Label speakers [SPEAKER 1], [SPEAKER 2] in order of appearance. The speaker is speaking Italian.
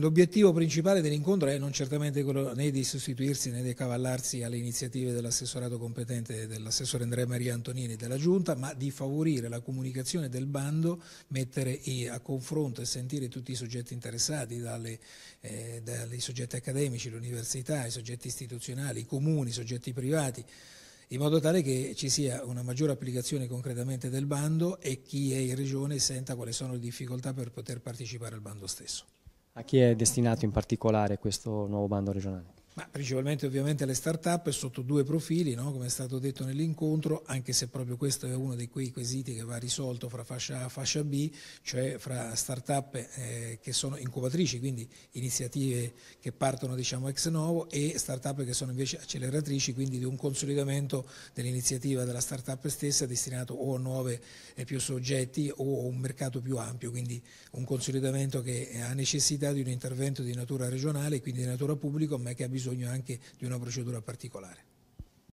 [SPEAKER 1] l'obiettivo principale dell'incontro è non certamente quello né di sostituirsi né di accavallarsi alle iniziative dell'assessorato competente dell'assessore Andrea Maria Antonini e della Giunta, ma di favorire la comunicazione del bando, mettere a confronto e sentire tutti i soggetti interessati, dalle, eh, dai soggetti accademici, l'università, i soggetti istituzionali, i comuni, i soggetti privati in modo tale che ci sia una maggiore applicazione concretamente del bando e chi è in regione senta quali sono le difficoltà per poter partecipare al bando stesso.
[SPEAKER 2] A chi è destinato in particolare questo nuovo bando regionale?
[SPEAKER 1] Ma principalmente ovviamente le start-up sotto due profili, no? come è stato detto nell'incontro, anche se proprio questo è uno di quei quesiti che va risolto fra fascia A e fascia B, cioè fra start-up eh, che sono incubatrici, quindi iniziative che partono diciamo ex novo e start-up che sono invece acceleratrici, quindi di un consolidamento dell'iniziativa della start-up stessa destinato o a nuove e eh, più soggetti o a un mercato più ampio, quindi un consolidamento che ha necessità di un intervento di natura regionale, quindi di natura pubblica, ma che ha bisogno bisogno anche di una procedura particolare.